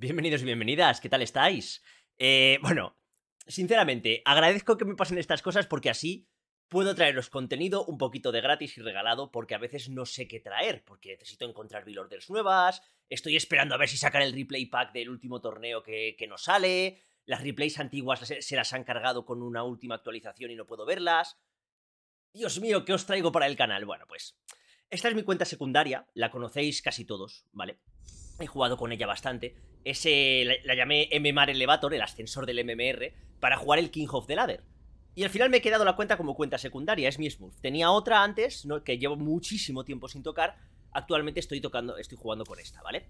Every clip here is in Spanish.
Bienvenidos y bienvenidas, ¿qué tal estáis? Eh, bueno, sinceramente, agradezco que me pasen estas cosas porque así puedo traeros contenido un poquito de gratis y regalado porque a veces no sé qué traer, porque necesito encontrar bill nuevas, estoy esperando a ver si sacan el replay pack del último torneo que, nos sale, las replays antiguas se las han cargado con una última actualización y no puedo verlas. Dios mío, ¿qué os traigo para el canal? Bueno, pues esta es mi cuenta secundaria, la conocéis casi todos, ¿vale? he jugado con ella bastante. Ese, la, llamé MMR Elevator, el ascensor del MMR, para jugar el King of the Ladder. Y al final me he quedado la cuenta como cuenta secundaria, es mi smooth. Tenía otra antes, que llevo muchísimo tiempo sin tocar. Actualmente estoy tocando, estoy jugando con esta, ¿vale?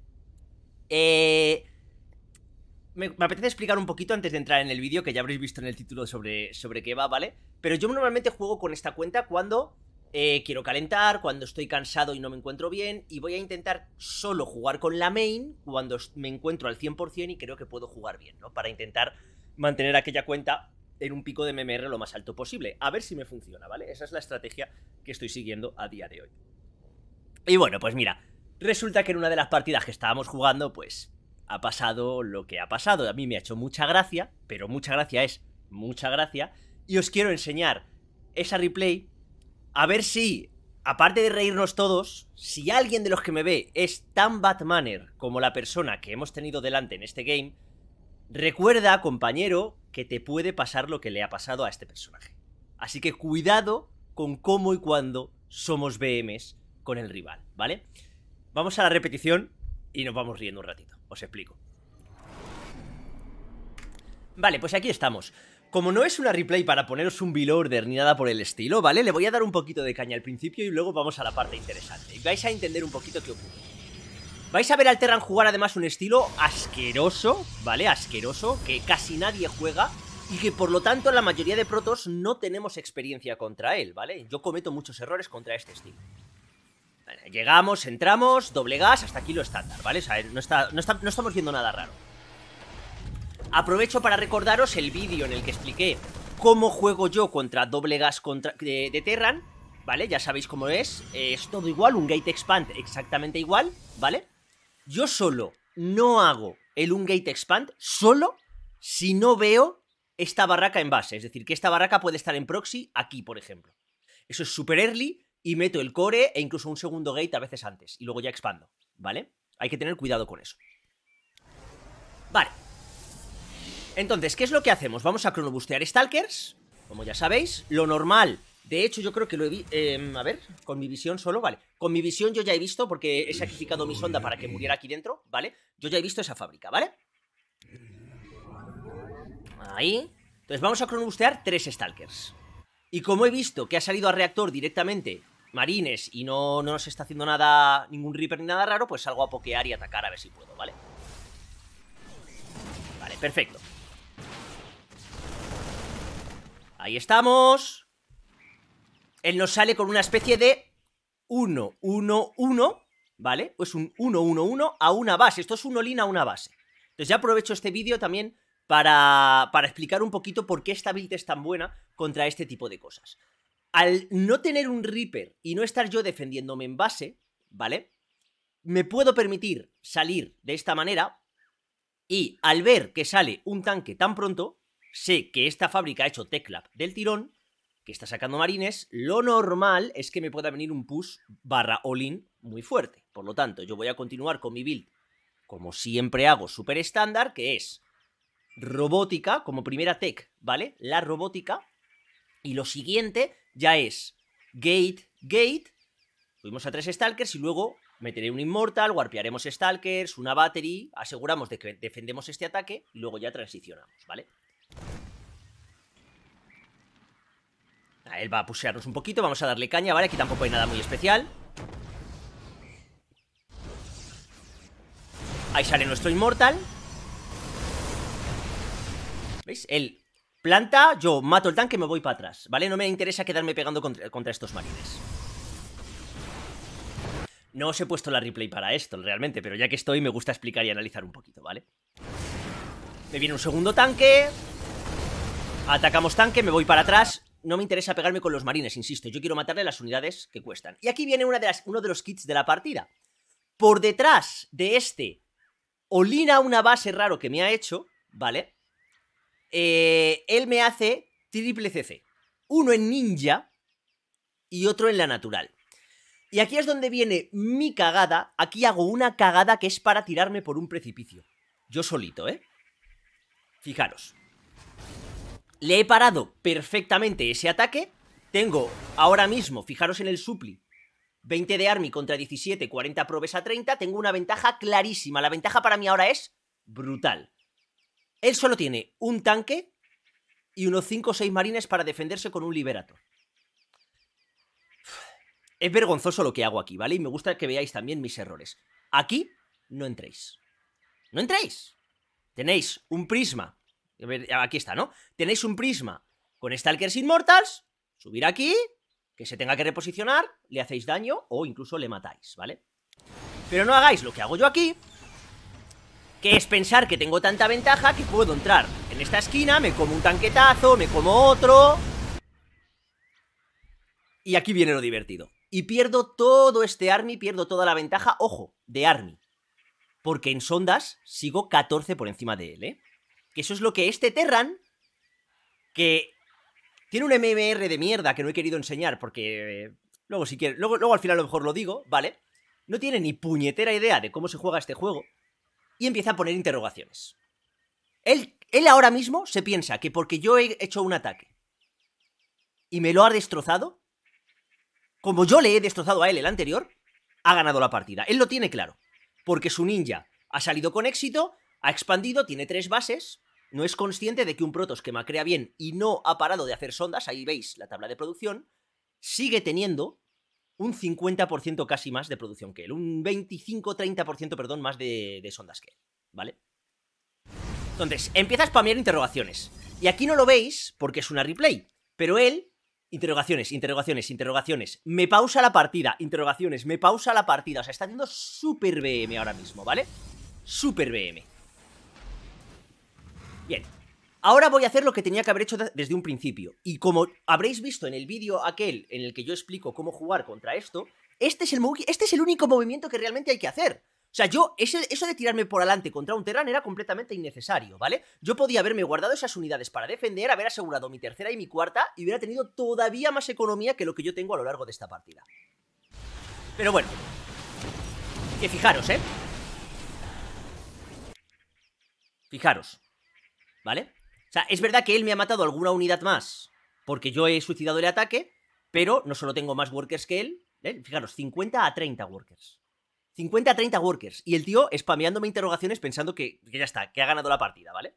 Eh, me, me, apetece explicar un poquito antes de entrar en el vídeo, que ya habréis visto en el título sobre, sobre qué va, ¿vale? Pero yo normalmente juego con esta cuenta cuando eh, quiero calentar cuando estoy cansado y no me encuentro bien y voy a intentar solo jugar con la main cuando me encuentro al 100% y creo que puedo jugar bien, ¿no? Para intentar mantener aquella cuenta en un pico de MMR lo más alto posible. A ver si me funciona, ¿vale? Esa es la estrategia que estoy siguiendo a día de hoy. Y bueno, pues mira, resulta que en una de las partidas que estábamos jugando, pues ha pasado lo que ha pasado. A mí me ha hecho mucha gracia, pero mucha gracia es mucha gracia. Y os quiero enseñar esa replay a ver si, aparte de reírnos todos, si alguien de los que me ve es tan Batmaner como la persona que hemos tenido delante en este game, recuerda, compañero, que te puede pasar lo que le ha pasado a este personaje. Así que cuidado con cómo y cuándo somos BMs con el rival, ¿vale? Vamos a la repetición y nos vamos riendo un ratito, os explico. Vale, pues aquí estamos. Como no es una replay para poneros un bill order ni nada por el estilo, ¿vale? Le voy a dar un poquito de caña al principio y luego vamos a la parte interesante. Y vais a entender un poquito qué ocurre. Vais a ver al Terran jugar además un estilo asqueroso, ¿vale? Asqueroso, que casi nadie juega y que por lo tanto la mayoría de protos no tenemos experiencia contra él, ¿vale? Yo cometo muchos errores contra este estilo. Vale, llegamos, entramos, doble gas, hasta aquí lo estándar, ¿vale? O sea, no, no, no estamos viendo nada raro. Aprovecho para recordaros el vídeo en el que expliqué cómo juego yo contra doble gas contra, de, de, Terran, ¿vale? Ya sabéis cómo es, es todo igual, un Gate Expand exactamente igual, ¿vale? Yo solo no hago el un Gate Expand solo si no veo esta barraca en base, es decir, que esta barraca puede estar en proxy aquí, por ejemplo. Eso es super early y meto el core e incluso un segundo gate a veces antes y luego ya expando, ¿vale? Hay que tener cuidado con eso. Vale, entonces, ¿qué es lo que hacemos? Vamos a cronobustear Stalkers, como ya sabéis, lo normal. De hecho, yo creo que lo he visto... Em, a ver, con mi visión solo, vale. Con mi visión yo ya he visto, porque he sacrificado mi sonda para que muriera aquí dentro, ¿vale? Yo ya he visto esa fábrica, ¿vale? Ahí. Entonces vamos a cronobustear tres Stalkers. Y como he visto que ha salido al reactor directamente Marines y no, no, nos está haciendo nada, ningún Reaper ni nada raro, pues salgo a pokear y atacar a ver si puedo, ¿vale? Vale, perfecto. Ahí estamos. Él nos sale con una especie de 1-1-1, ¿vale? pues un 1-1-1 a una base. Esto es un olín a una base. Entonces ya aprovecho este vídeo también para, para explicar un poquito por qué esta build es tan buena contra este tipo de cosas. Al no tener un Reaper y no estar yo defendiéndome en base, ¿vale? Me puedo permitir salir de esta manera y al ver que sale un tanque tan pronto, sé que esta fábrica ha hecho Techlab del tirón, que está sacando marines, lo normal es que me pueda venir un push barra all-in muy fuerte. Por lo tanto, yo voy a continuar con mi build, como siempre hago, súper estándar, que es robótica como primera tech, ¿vale? La robótica. Y lo siguiente ya es gate, gate. Fuimos a tres stalkers y luego meteré un Immortal, warpearemos Stalkers, una Battery, aseguramos de que defendemos este ataque y luego ya transicionamos, ¿vale? él va a pusearnos un poquito, vamos a darle caña, ¿vale? Aquí tampoco hay nada muy especial. Ahí sale nuestro Inmortal. ¿Veis? Él planta, yo mato el tanque y me voy para atrás, ¿vale? No me interesa quedarme pegando contra, contra estos marines. No os he puesto la replay para esto, realmente, pero ya que estoy me gusta explicar y analizar un poquito, ¿vale? Me viene un segundo tanque, Atacamos tanque, me voy para atrás. No me interesa pegarme con los marines, insisto. Yo quiero matarle las unidades que cuestan. Y aquí viene una de uno de los kits de la partida. Por detrás de este, olina una base raro que me ha hecho, ¿vale? Eh, él me hace triple CC. Uno en ninja y otro en la natural. Y aquí es donde viene mi cagada. Aquí hago una cagada que es para tirarme por un precipicio. Yo solito, ¿eh? Fijaros. Le he parado perfectamente ese ataque. Tengo ahora mismo, fijaros en el supli, 20 de Army contra 17, 40 probes a 30. Tengo una ventaja clarísima. La ventaja para mí ahora es brutal. Él solo tiene un tanque y unos 5 o 6 marines para defenderse con un liberato. Es vergonzoso lo que hago aquí, ¿vale? Y me gusta que veáis también mis errores. Aquí no entréis. No entréis. Tenéis un prisma Aquí está, ¿no? Tenéis un prisma con Stalkers Immortals, subir aquí, que se tenga que reposicionar, le hacéis daño o incluso le matáis, ¿vale? Pero no hagáis lo que hago yo aquí, que es pensar que tengo tanta ventaja que puedo entrar en esta esquina, me como un tanquetazo, me como otro... Y aquí viene lo divertido. Y pierdo todo este army, pierdo toda la ventaja, ojo, de army. Porque en sondas sigo 14 por encima de él, ¿eh? Que eso es lo que este Terran, que tiene un MMR de mierda que no he querido enseñar porque... Eh, luego si quiere, luego, al final a lo mejor lo digo, ¿vale? No tiene ni puñetera idea de cómo se juega este juego y empieza a poner interrogaciones. él ahora mismo se piensa que porque yo he hecho un ataque y me lo ha destrozado, como yo le he destrozado a él el anterior, ha ganado la partida. Él lo tiene claro, porque su ninja ha salido con éxito ha expandido, tiene tres bases, no es consciente de que un protosquema crea bien y no ha parado de hacer sondas, ahí veis la tabla de producción, sigue teniendo un 50% casi más de producción que él, un 25-30% perdón más de, sondas que él, ¿vale? Entonces, empieza a spamear interrogaciones. Y aquí no lo veis porque es una replay, pero él, interrogaciones, interrogaciones, interrogaciones, me pausa la partida, interrogaciones, me pausa la partida, o sea, está haciendo súper BM ahora mismo, ¿vale? Súper BM. Bien, ahora voy a hacer lo que tenía que haber hecho desde un principio. Y como habréis visto en el vídeo aquel en el que yo explico cómo jugar contra esto, este es el, este es el único movimiento que realmente hay que hacer. O sea, yo, eso de tirarme por adelante contra un Terran era completamente innecesario, ¿vale? Yo podía haberme guardado esas unidades para defender, haber asegurado mi tercera y mi cuarta y hubiera tenido todavía más economía que lo que yo tengo a lo largo de esta partida. Pero bueno, que fijaros, ¿eh? Fijaros. ¿Vale? O sea, es verdad que él me ha matado alguna unidad más, porque yo he suicidado el ataque, pero no solo tengo más workers que él, ¿eh? fijaros, 50 a 30 workers. 50 a 30 workers. Y el tío spameándome interrogaciones pensando que, que ya está, que ha ganado la partida, ¿vale?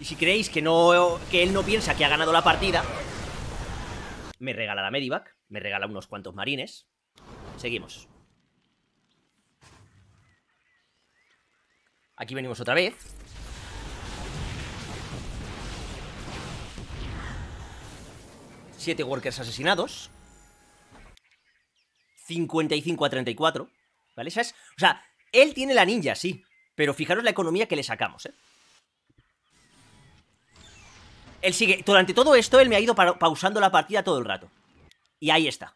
Y si creéis que, no, que él no piensa que ha ganado la partida, me regala la medivac, me regala unos cuantos marines. Seguimos. Aquí venimos otra vez. 7 workers asesinados. 55 a 34. ¿Vale? es. O sea, él tiene la ninja, sí. Pero fijaros la economía que le sacamos, ¿eh? Él sigue. Durante todo esto, él me ha ido pausando la partida todo el rato. Y ahí está.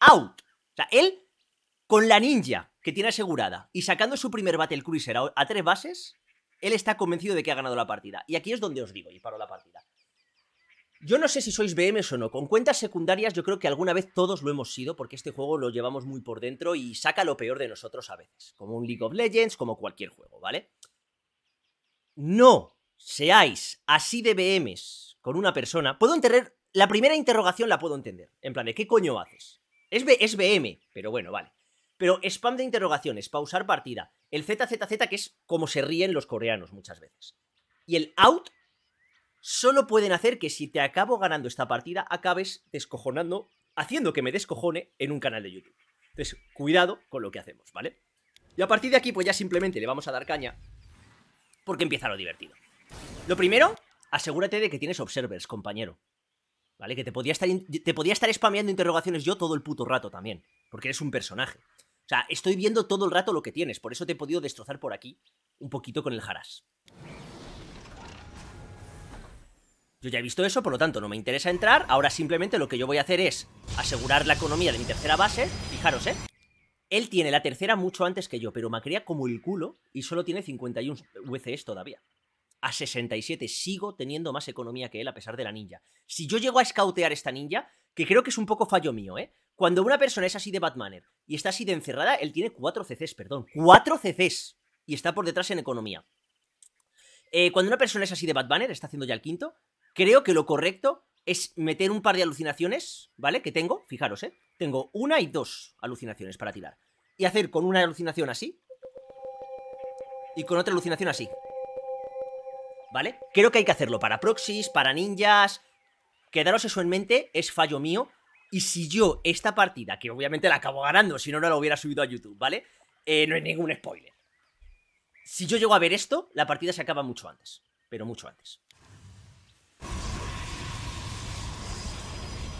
¡Out! O sea, él con la ninja que tiene asegurada y sacando su primer Battle Cruiser a tres bases, él está convencido de que ha ganado la partida. Y aquí es donde os digo, y paro la partida. Yo no sé si sois BMs o no. Con cuentas secundarias yo creo que alguna vez todos lo hemos sido porque este juego lo llevamos muy por dentro y saca lo peor de nosotros a veces. Como un League of Legends, como cualquier juego, ¿vale? No seáis así de BMs con una persona. Puedo entender... La primera interrogación la puedo entender. En plan ¿qué coño haces? Es, es BM, pero bueno, vale. Pero spam de interrogaciones, pausar partida, el ZZZ que es como se ríen los coreanos muchas veces. Y el out solo pueden hacer que si te acabo ganando esta partida, acabes descojonando, haciendo que me descojone en un canal de YouTube. Entonces, cuidado con lo que hacemos, ¿vale? Y a partir de aquí, pues ya simplemente le vamos a dar caña, porque empieza lo divertido. Lo primero, asegúrate de que tienes observers, compañero. ¿Vale? Que te podía estar, te podía estar spameando interrogaciones yo todo el puto rato también, porque eres un personaje. O sea, estoy viendo todo el rato lo que tienes, por eso te he podido destrozar por aquí un poquito con el harash. Yo ya he visto eso, por lo tanto no me interesa entrar. Ahora simplemente lo que yo voy a hacer es asegurar la economía de mi tercera base. Fijaros, ¿eh? Él tiene la tercera mucho antes que yo, pero crea como el culo y solo tiene 51 UCs e todavía. A 67 sigo teniendo más economía que él a pesar de la ninja. Si yo llego a a esta ninja, que creo que es un poco fallo mío, ¿eh? Cuando una persona es así de Batmaner y está así de encerrada, él tiene 4 CCs, perdón, 4 CCs y está por detrás en economía. Eh, cuando una persona es así de Batmaner, está haciendo ya el quinto, Creo que lo correcto es meter un par de alucinaciones, ¿vale? Que tengo, fijaros, ¿eh? Tengo una y dos alucinaciones para tirar. Y hacer con una alucinación así. Y con otra alucinación así. ¿Vale? Creo que hay que hacerlo para proxies, para ninjas. Quedaros eso en mente, es fallo mío. Y si yo esta partida, que obviamente la acabo ganando, si no, no la hubiera subido a YouTube, ¿vale? Eh, no es ningún spoiler. Si yo llego a ver esto, la partida se acaba mucho antes. Pero mucho antes.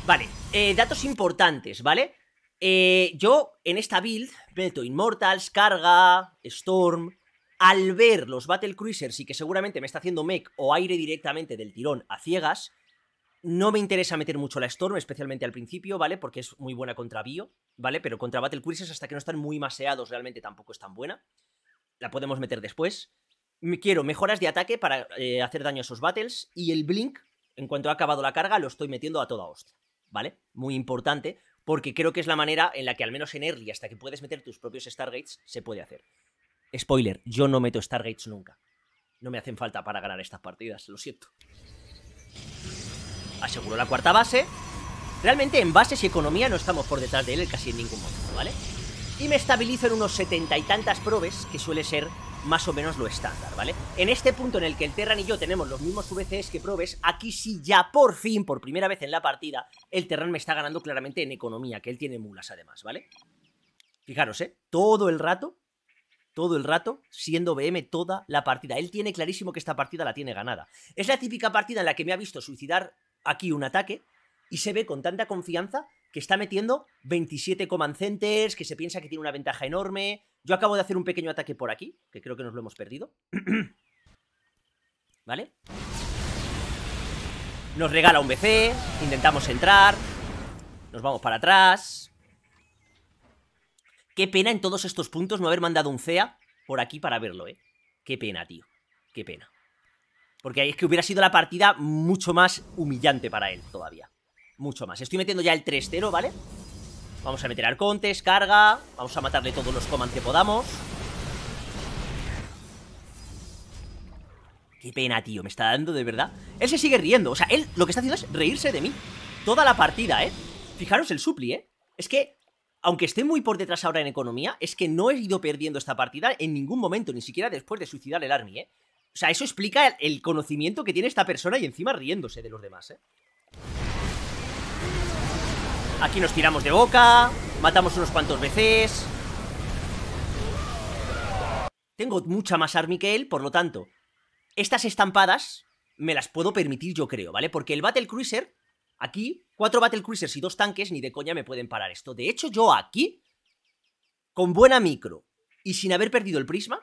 Vale, eh, datos importantes, ¿vale? Eh, yo en esta build meto Immortals, Carga, Storm. Al ver los Battle Cruisers y que seguramente me está haciendo mech o aire directamente del tirón a ciegas, no me interesa meter mucho la Storm, especialmente al principio, ¿vale? Porque es muy buena contra Bio, ¿vale? Pero contra Battle Cruisers hasta que no están muy maseados realmente tampoco es tan buena. La podemos meter después. Quiero mejoras de ataque para eh, hacer daño a esos battles y el Blink, en cuanto ha acabado la carga, lo estoy metiendo a toda hostia. ¿vale? Muy importante, porque creo que es la manera en la que al menos en Early, hasta que puedes meter tus propios Stargates, se puede hacer. Spoiler, yo no meto Stargates nunca. No me hacen falta para ganar estas partidas, lo siento. aseguro la cuarta base. Realmente en bases y economía no estamos por detrás de él casi en ningún momento, ¿vale? Y me estabilizo en unos setenta y tantas probes, que suele ser más o menos lo estándar, ¿vale? En este punto en el que el Terran y yo tenemos los mismos VCs que probes, aquí sí ya por fin, por primera vez en la partida, el Terran me está ganando claramente en economía, que él tiene mulas además, ¿vale? Fijaros, ¿eh? Todo el rato, todo el rato, siendo BM toda la partida. Él tiene clarísimo que esta partida la tiene ganada. Es la típica partida en la que me ha visto suicidar aquí un ataque y se ve con tanta confianza que está metiendo 27 Centers... que se piensa que tiene una ventaja enorme, yo acabo de hacer un pequeño ataque por aquí, que creo que nos lo hemos perdido. ¿Vale? Nos regala un BC, intentamos entrar, nos vamos para atrás. Qué pena en todos estos puntos no haber mandado un CEA por aquí para verlo, ¿eh? Qué pena, tío, qué pena. Porque es que hubiera sido la partida mucho más humillante para él todavía. Mucho más. Estoy metiendo ya el 3-0, ¿vale? Vamos a meter arcontes, carga. Vamos a matarle todos los comandos que podamos. Qué pena, tío, me está dando de verdad. Él se sigue riendo, o sea, él lo que está haciendo es reírse de mí. Toda la partida, ¿eh? Fijaros el supli, ¿eh? Es que, aunque esté muy por detrás ahora en economía, es que no he ido perdiendo esta partida en ningún momento, ni siquiera después de suicidar el army, ¿eh? O sea, eso explica el conocimiento que tiene esta persona y encima riéndose de los demás, ¿eh? Aquí nos tiramos de boca. Matamos unos cuantos veces. Tengo mucha más army que él, por lo tanto, estas estampadas me las puedo permitir yo creo, ¿vale? Porque el Battle Cruiser, aquí, cuatro Battle Cruisers y dos tanques, ni de coña me pueden parar esto. De hecho, yo aquí, con buena micro y sin haber perdido el prisma,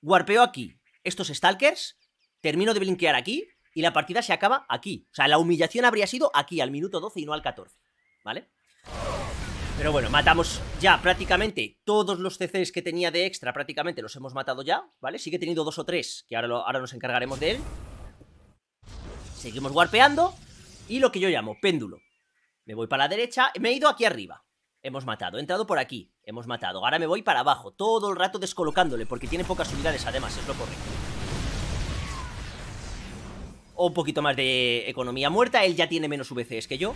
warpeo aquí estos Stalkers, termino de blinquear aquí y la partida se acaba aquí. O sea, la humillación habría sido aquí, al minuto 12 y no al 14. ¿vale? Pero bueno, matamos ya prácticamente todos los CCs que tenía de extra, prácticamente los hemos matado ya, ¿vale? sigue que tenido dos o tres, que ahora, ahora nos encargaremos de él. Seguimos warpeando y lo que yo llamo péndulo. Me voy para la derecha, me he ido aquí arriba, hemos matado. He entrado por aquí, hemos matado. Ahora me voy para abajo, todo el rato descolocándole, porque tiene pocas unidades además, es lo correcto. un poquito más de economía muerta, él ya tiene menos VCs que yo,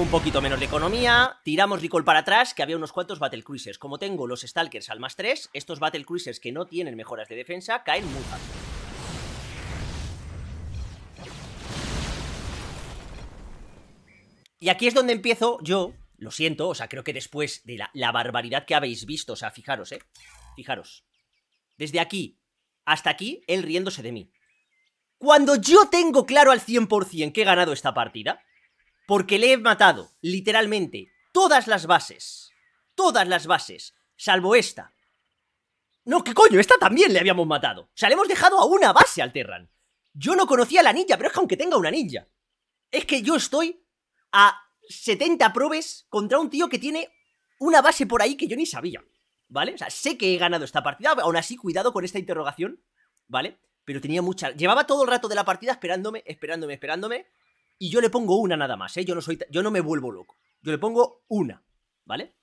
un poquito menos de economía, tiramos Recall para atrás, que había unos cuantos Battle Cruisers. Como tengo los Stalkers al más 3, estos Battle Cruisers que no tienen mejoras de defensa caen muy fácil. Y aquí es donde empiezo yo, lo siento, o sea, creo que después de la, la barbaridad que habéis visto, o sea, fijaros, eh, fijaros. Desde aquí hasta aquí, él riéndose de mí. Cuando yo tengo claro al 100% que he ganado esta partida, porque le he matado, literalmente, todas las bases. Todas las bases, salvo esta. No, ¿qué coño? Esta también le habíamos matado. O sea, le hemos dejado a una base al Terran. Yo no conocía a la ninja, pero es que aunque tenga una ninja. Es que yo estoy a 70 probes contra un tío que tiene una base por ahí que yo ni sabía. ¿Vale? O sea, sé que he ganado esta partida, aún así, cuidado con esta interrogación, ¿vale? Pero tenía mucha. Llevaba todo el rato de la partida esperándome, esperándome, esperándome. Y yo le pongo una nada más, ¿eh? Yo no, soy, yo no me vuelvo loco. Yo le pongo una, ¿vale?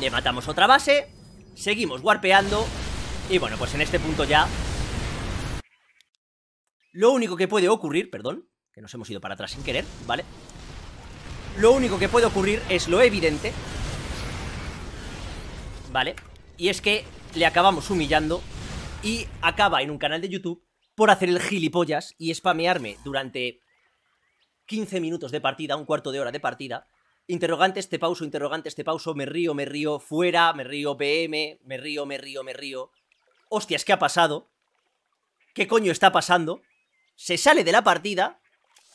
Le matamos otra base. Seguimos warpeando. Y bueno, pues en este punto ya... Lo único que puede ocurrir, perdón, que nos hemos ido para atrás sin querer, ¿vale? Lo único que puede ocurrir es lo evidente, ¿vale? Y es que le acabamos humillando y acaba en un canal de YouTube por hacer el gilipollas y spamearme durante 15 minutos de partida, un cuarto de hora de partida, interrogante este pauso, interrogante este pauso, me río, me río, fuera, me río, PM, me río, me río, me río. Hostias, ¿qué ha pasado? ¿Qué coño está pasando? Se sale de la partida,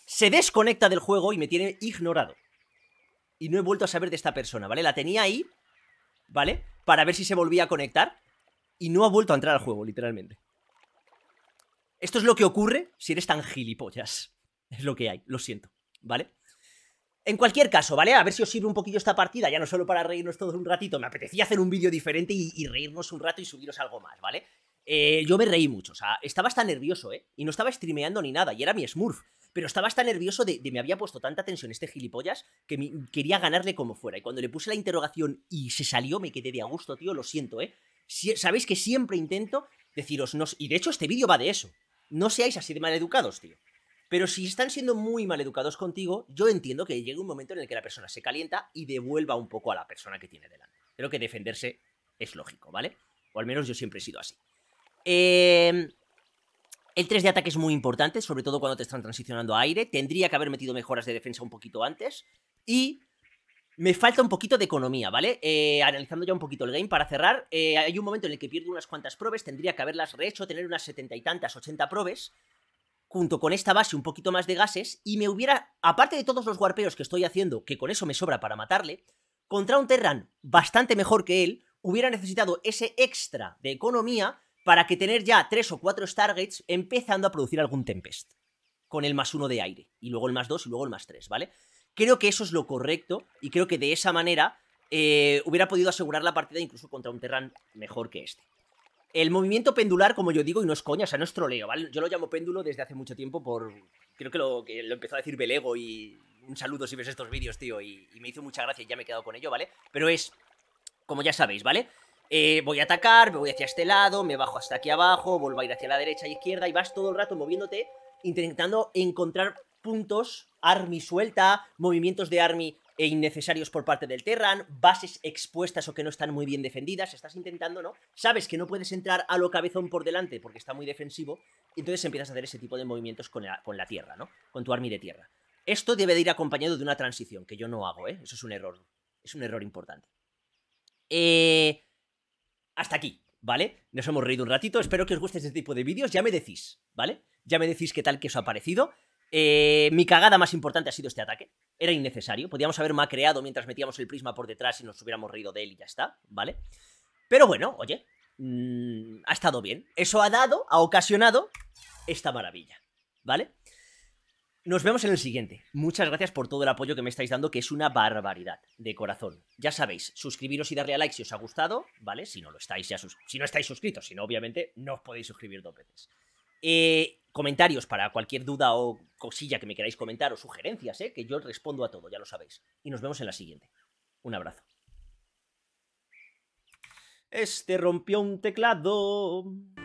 se desconecta del juego y me tiene ignorado. Y no he vuelto a saber de esta persona, ¿vale? La tenía ahí, ¿vale? Para ver si se volvía a conectar y no ha vuelto a entrar al juego, literalmente. Esto es lo que ocurre si eres tan gilipollas. Es lo que hay, lo siento, ¿vale? En cualquier caso, ¿vale? A ver si os sirve un poquillo esta partida, ya no solo para reírnos todos un ratito, me apetecía hacer un vídeo diferente y, reírnos un rato y subiros algo más, ¿vale? Eh, yo me reí mucho, o sea, estaba hasta nervioso, ¿eh? Y no estaba streameando ni nada, y era mi Smurf, pero estaba hasta nervioso de, que me había puesto tanta tensión este gilipollas que quería ganarle como fuera, y cuando le puse la interrogación y se salió me quedé de a gusto, tío, lo siento, ¿eh? Sabéis que siempre intento deciros, no, y de hecho este vídeo va de eso, no seáis así de educados, tío. Pero si están siendo muy maleducados contigo, yo entiendo que llegue un momento en el que la persona se calienta y devuelva un poco a la persona que tiene delante. Creo que defenderse es lógico, ¿vale? O al menos yo siempre he sido así. Em, el 3 de ataque es muy importante, sobre todo cuando te están transicionando a aire. Tendría que haber metido mejoras de defensa un poquito antes. Y me falta un poquito de economía, ¿vale? Eh, analizando ya un poquito el game para cerrar, eh, hay un momento en el que pierdo unas cuantas probes, tendría que haberlas rehecho, tener unas setenta y tantas, ochenta probes, junto con esta base un poquito más de gases, y me hubiera, aparte de todos los warpeos que estoy haciendo, que con eso me sobra para matarle, contra un Terran bastante mejor que él, hubiera necesitado ese extra de economía para que tener ya tres o cuatro Stargates empezando a producir algún Tempest, con el más uno de aire, y luego el más dos y luego el más tres, ¿vale? vale Creo que eso es lo correcto y creo que de esa manera eh, hubiera podido asegurar la partida incluso contra un Terran mejor que este. El movimiento pendular, como yo digo, y no es coña, o sea, no es troleo, ¿vale? Yo lo llamo péndulo desde hace mucho tiempo por... Creo que lo, lo empezó a decir Belego y... Un saludo si ves estos vídeos, tío, y, me hizo mucha gracia y ya me he quedado con ello, ¿vale? Pero es, como ya sabéis, ¿vale? Eh, voy a atacar, me voy hacia este lado, me bajo hasta aquí abajo, vuelvo a ir hacia la derecha e izquierda y vas todo el rato moviéndote intentando encontrar puntos, army suelta, movimientos de army e innecesarios por parte del Terran, bases expuestas o que no están muy bien defendidas, estás intentando, ¿no? Sabes que no puedes entrar a lo cabezón por delante porque está muy defensivo, entonces empiezas a hacer ese tipo de movimientos con la, tierra, ¿no? Con tu army de tierra. Esto debe de ir acompañado de una transición, que yo no hago, ¿eh? Eso es un error, es un error importante. Eh, hasta aquí, ¿vale? Nos hemos reído un ratito, espero que os guste este tipo de vídeos, ya me decís, ¿vale? Ya me decís qué tal que eso ha parecido. Eh, mi cagada más importante ha sido este ataque. Era innecesario. Podíamos haber macreado mientras metíamos el prisma por detrás y nos hubiéramos reído de él y ya está, ¿vale? Pero bueno, oye, mm, ha estado bien. Eso ha dado, ha ocasionado esta maravilla, ¿vale? Nos vemos en el siguiente. Muchas gracias por todo el apoyo que me estáis dando, que es una barbaridad, de corazón. Ya sabéis, suscribiros y darle a like si os ha gustado, ¿vale? Si no lo estáis, ya si no estáis suscritos, si no, obviamente, no os podéis suscribir dos veces. Eh, comentarios para cualquier duda o cosilla que me queráis comentar o sugerencias, ¿eh? que yo respondo a todo, ya lo sabéis. Y nos vemos en la siguiente. Un abrazo. Este rompió un teclado.